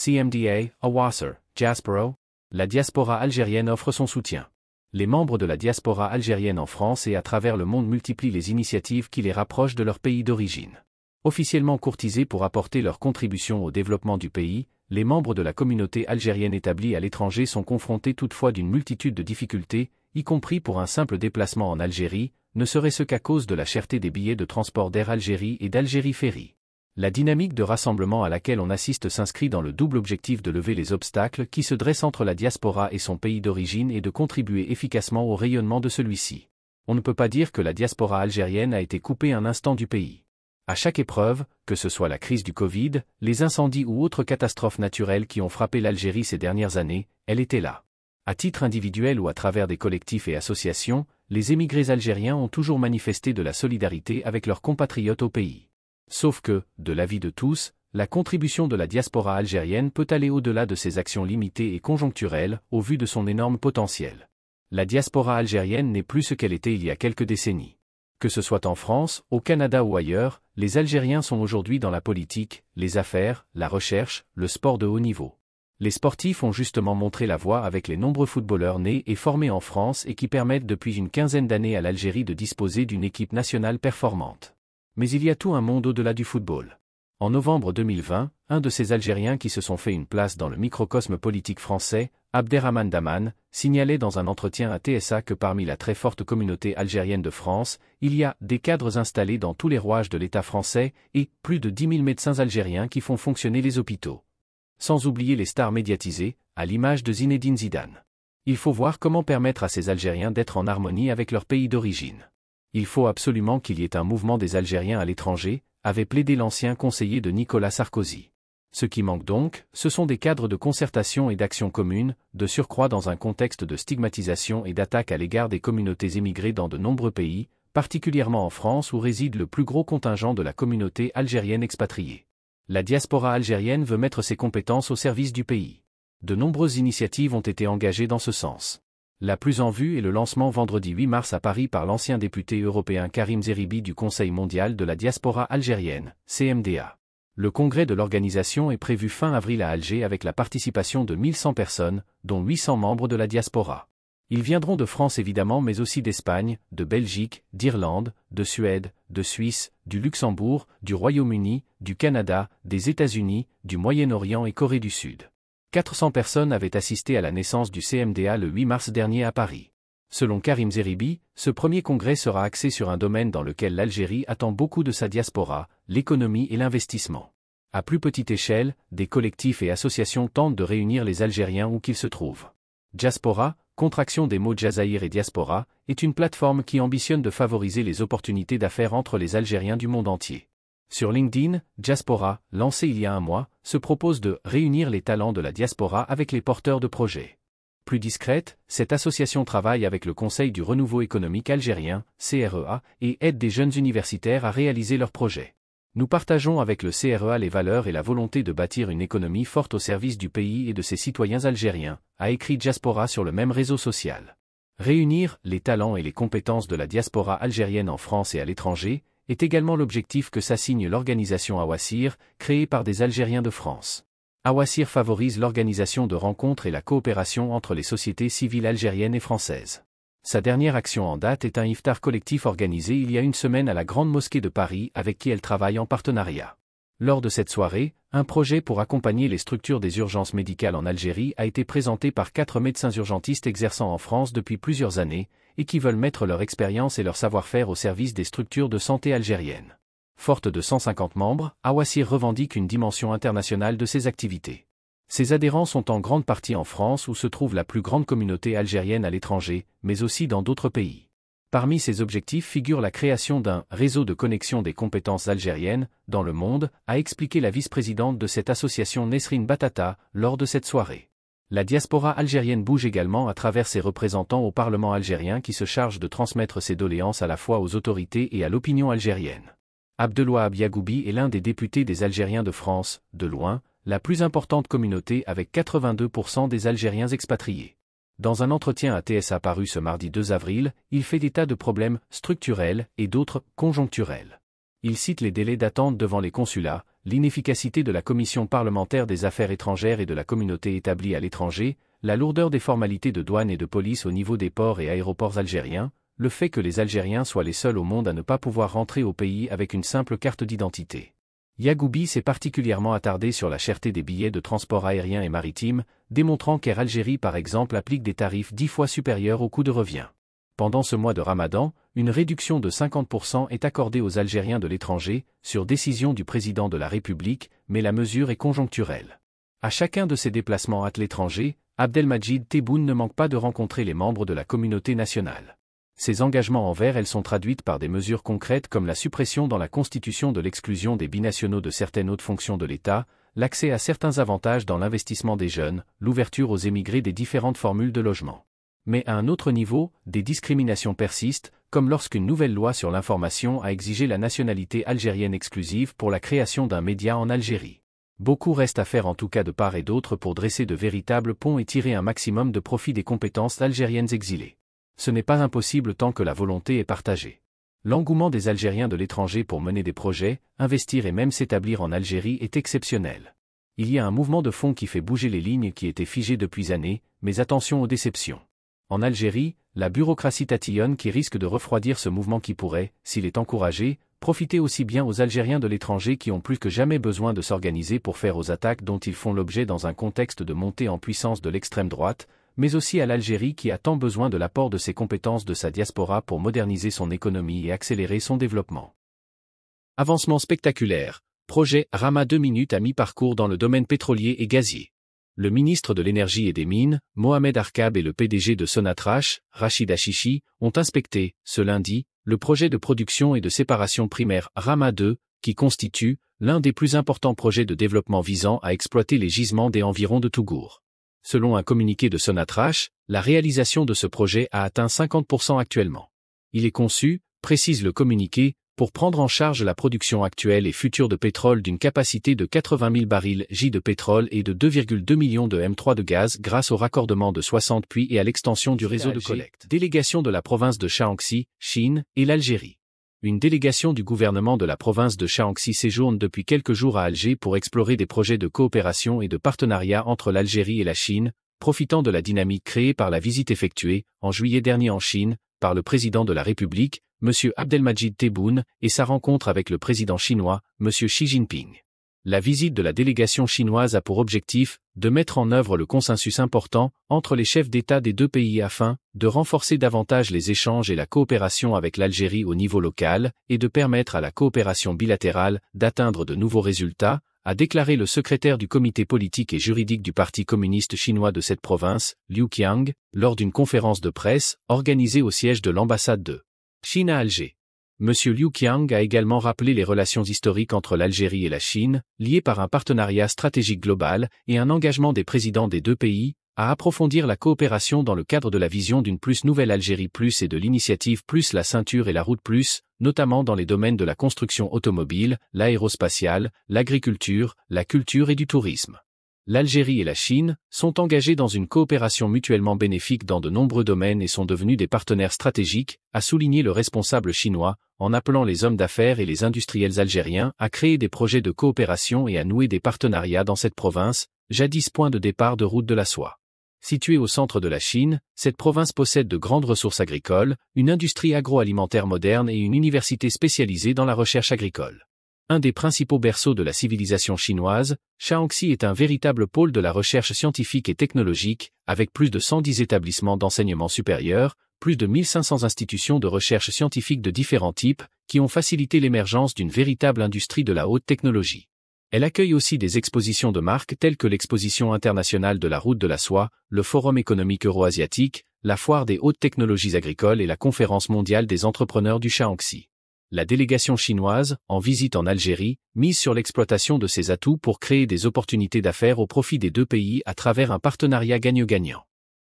CMDA, Awasser, Jaspero, la diaspora algérienne offre son soutien. Les membres de la diaspora algérienne en France et à travers le monde multiplient les initiatives qui les rapprochent de leur pays d'origine. Officiellement courtisés pour apporter leur contribution au développement du pays, les membres de la communauté algérienne établie à l'étranger sont confrontés toutefois d'une multitude de difficultés, y compris pour un simple déplacement en Algérie, ne serait-ce qu'à cause de la cherté des billets de transport d'Air Algérie et d'Algérie Ferry. La dynamique de rassemblement à laquelle on assiste s'inscrit dans le double objectif de lever les obstacles qui se dressent entre la diaspora et son pays d'origine et de contribuer efficacement au rayonnement de celui-ci. On ne peut pas dire que la diaspora algérienne a été coupée un instant du pays. À chaque épreuve, que ce soit la crise du Covid, les incendies ou autres catastrophes naturelles qui ont frappé l'Algérie ces dernières années, elle était là. À titre individuel ou à travers des collectifs et associations, les émigrés algériens ont toujours manifesté de la solidarité avec leurs compatriotes au pays. Sauf que, de l'avis de tous, la contribution de la diaspora algérienne peut aller au-delà de ses actions limitées et conjoncturelles, au vu de son énorme potentiel. La diaspora algérienne n'est plus ce qu'elle était il y a quelques décennies. Que ce soit en France, au Canada ou ailleurs, les Algériens sont aujourd'hui dans la politique, les affaires, la recherche, le sport de haut niveau. Les sportifs ont justement montré la voie avec les nombreux footballeurs nés et formés en France et qui permettent depuis une quinzaine d'années à l'Algérie de disposer d'une équipe nationale performante. Mais il y a tout un monde au-delà du football. En novembre 2020, un de ces Algériens qui se sont fait une place dans le microcosme politique français, Abderrahman Daman, signalait dans un entretien à TSA que parmi la très forte communauté algérienne de France, il y a des cadres installés dans tous les rouages de l'État français et plus de 10 000 médecins algériens qui font fonctionner les hôpitaux. Sans oublier les stars médiatisées, à l'image de Zinedine Zidane. Il faut voir comment permettre à ces Algériens d'être en harmonie avec leur pays d'origine. Il faut absolument qu'il y ait un mouvement des Algériens à l'étranger, avait plaidé l'ancien conseiller de Nicolas Sarkozy. Ce qui manque donc, ce sont des cadres de concertation et d'action commune, de surcroît dans un contexte de stigmatisation et d'attaque à l'égard des communautés émigrées dans de nombreux pays, particulièrement en France où réside le plus gros contingent de la communauté algérienne expatriée. La diaspora algérienne veut mettre ses compétences au service du pays. De nombreuses initiatives ont été engagées dans ce sens. La plus en vue est le lancement vendredi 8 mars à Paris par l'ancien député européen Karim Zeribi du Conseil mondial de la diaspora algérienne, CMDA. Le congrès de l'organisation est prévu fin avril à Alger avec la participation de 1100 personnes, dont 800 membres de la diaspora. Ils viendront de France évidemment mais aussi d'Espagne, de Belgique, d'Irlande, de Suède, de Suisse, du Luxembourg, du Royaume-Uni, du Canada, des États-Unis, du Moyen-Orient et Corée du Sud. 400 personnes avaient assisté à la naissance du CMDA le 8 mars dernier à Paris. Selon Karim Zeribi, ce premier congrès sera axé sur un domaine dans lequel l'Algérie attend beaucoup de sa diaspora, l'économie et l'investissement. À plus petite échelle, des collectifs et associations tentent de réunir les Algériens où qu'ils se trouvent. Diaspora, contraction des mots Jazaïr et diaspora, est une plateforme qui ambitionne de favoriser les opportunités d'affaires entre les Algériens du monde entier. Sur LinkedIn, Diaspora, lancée il y a un mois, se propose de réunir les talents de la diaspora avec les porteurs de projets. Plus discrète, cette association travaille avec le Conseil du renouveau économique algérien, CREA, et aide des jeunes universitaires à réaliser leurs projets. Nous partageons avec le CREA les valeurs et la volonté de bâtir une économie forte au service du pays et de ses citoyens algériens, a écrit Diaspora sur le même réseau social. Réunir les talents et les compétences de la diaspora algérienne en France et à l'étranger, est également l'objectif que s'assigne l'organisation Awassir, créée par des Algériens de France. Awassir favorise l'organisation de rencontres et la coopération entre les sociétés civiles algériennes et françaises. Sa dernière action en date est un iftar collectif organisé il y a une semaine à la Grande Mosquée de Paris avec qui elle travaille en partenariat. Lors de cette soirée, un projet pour accompagner les structures des urgences médicales en Algérie a été présenté par quatre médecins urgentistes exerçant en France depuis plusieurs années, et qui veulent mettre leur expérience et leur savoir-faire au service des structures de santé algériennes. Forte de 150 membres, Awassir revendique une dimension internationale de ses activités. Ses adhérents sont en grande partie en France où se trouve la plus grande communauté algérienne à l'étranger, mais aussi dans d'autres pays. Parmi ses objectifs figure la création d'un réseau de connexion des compétences algériennes dans le monde, a expliqué la vice-présidente de cette association Nesrine Batata lors de cette soirée. La diaspora algérienne bouge également à travers ses représentants au Parlement algérien qui se chargent de transmettre ses doléances à la fois aux autorités et à l'opinion algérienne. Abdeloua Yagoubi est l'un des députés des Algériens de France, de loin, la plus importante communauté avec 82% des Algériens expatriés. Dans un entretien à TSA paru ce mardi 2 avril, il fait des tas de problèmes structurels et d'autres conjoncturels. Il cite les délais d'attente devant les consulats, l'inefficacité de la Commission parlementaire des affaires étrangères et de la communauté établie à l'étranger, la lourdeur des formalités de douane et de police au niveau des ports et aéroports algériens, le fait que les Algériens soient les seuls au monde à ne pas pouvoir rentrer au pays avec une simple carte d'identité. Yagoubi s'est particulièrement attardé sur la cherté des billets de transport aérien et maritime, démontrant qu'Air Algérie par exemple applique des tarifs dix fois supérieurs au coût de revient pendant ce mois de Ramadan, une réduction de 50% est accordée aux Algériens de l'étranger, sur décision du président de la République, mais la mesure est conjoncturelle. À chacun de ses déplacements à l'étranger, Abdelmajid Tebboune ne manque pas de rencontrer les membres de la communauté nationale. Ses engagements envers elles sont traduites par des mesures concrètes comme la suppression dans la Constitution de l'exclusion des binationaux de certaines hautes fonctions de l'État, l'accès à certains avantages dans l'investissement des jeunes, l'ouverture aux émigrés des différentes formules de logement mais à un autre niveau, des discriminations persistent, comme lorsqu'une nouvelle loi sur l'information a exigé la nationalité algérienne exclusive pour la création d'un média en Algérie. Beaucoup reste à faire en tout cas de part et d'autre pour dresser de véritables ponts et tirer un maximum de profit des compétences algériennes exilées. Ce n'est pas impossible tant que la volonté est partagée. L'engouement des Algériens de l'étranger pour mener des projets, investir et même s'établir en Algérie est exceptionnel. Il y a un mouvement de fond qui fait bouger les lignes qui étaient figées depuis années, mais attention aux déceptions. En Algérie, la bureaucratie tatillonne qui risque de refroidir ce mouvement qui pourrait, s'il est encouragé, profiter aussi bien aux Algériens de l'étranger qui ont plus que jamais besoin de s'organiser pour faire aux attaques dont ils font l'objet dans un contexte de montée en puissance de l'extrême droite, mais aussi à l'Algérie qui a tant besoin de l'apport de ses compétences de sa diaspora pour moderniser son économie et accélérer son développement. Avancement spectaculaire. Projet Rama 2 minutes à mi-parcours dans le domaine pétrolier et gazier le ministre de l'Énergie et des Mines, Mohamed Arkab et le PDG de Sonatrach, Rachid Achichi, ont inspecté, ce lundi, le projet de production et de séparation primaire Rama 2, qui constitue l'un des plus importants projets de développement visant à exploiter les gisements des environs de Tougour. Selon un communiqué de Sonatrach, la réalisation de ce projet a atteint 50% actuellement. Il est conçu, précise le communiqué, pour prendre en charge la production actuelle et future de pétrole d'une capacité de 80 000 barils J de pétrole et de 2,2 millions de M3 de gaz grâce au raccordement de 60 puits et à l'extension du réseau de collecte. Délégation de la province de Shaanxi, Chine, et l'Algérie. Une délégation du gouvernement de la province de Shaanxi séjourne depuis quelques jours à Alger pour explorer des projets de coopération et de partenariat entre l'Algérie et la Chine, profitant de la dynamique créée par la visite effectuée, en juillet dernier en Chine, par le président de la République, M. Abdelmajid Tebboune, et sa rencontre avec le président chinois, M. Xi Jinping. La visite de la délégation chinoise a pour objectif de mettre en œuvre le consensus important entre les chefs d'État des deux pays afin de renforcer davantage les échanges et la coopération avec l'Algérie au niveau local et de permettre à la coopération bilatérale d'atteindre de nouveaux résultats, a déclaré le secrétaire du comité politique et juridique du Parti communiste chinois de cette province, Liu Qiang, lors d'une conférence de presse organisée au siège de l'ambassade de Chine à Alger. M. Liu Qiang a également rappelé les relations historiques entre l'Algérie et la Chine, liées par un partenariat stratégique global et un engagement des présidents des deux pays à approfondir la coopération dans le cadre de la vision d'une plus nouvelle Algérie plus et de l'initiative plus la ceinture et la route plus, notamment dans les domaines de la construction automobile, l'aérospatiale, l'agriculture, la culture et du tourisme l'Algérie et la Chine, sont engagées dans une coopération mutuellement bénéfique dans de nombreux domaines et sont devenues des partenaires stratégiques, a souligné le responsable chinois, en appelant les hommes d'affaires et les industriels algériens à créer des projets de coopération et à nouer des partenariats dans cette province, jadis point de départ de route de la soie. Située au centre de la Chine, cette province possède de grandes ressources agricoles, une industrie agroalimentaire moderne et une université spécialisée dans la recherche agricole un des principaux berceaux de la civilisation chinoise, Shaanxi est un véritable pôle de la recherche scientifique et technologique, avec plus de 110 établissements d'enseignement supérieur, plus de 1500 institutions de recherche scientifique de différents types, qui ont facilité l'émergence d'une véritable industrie de la haute technologie. Elle accueille aussi des expositions de marques telles que l'exposition internationale de la route de la soie, le Forum économique euro-asiatique, la foire des hautes technologies agricoles et la conférence mondiale des entrepreneurs du Shaanxi la délégation chinoise, en visite en Algérie, mise sur l'exploitation de ses atouts pour créer des opportunités d'affaires au profit des deux pays à travers un partenariat gagnant-gagnant.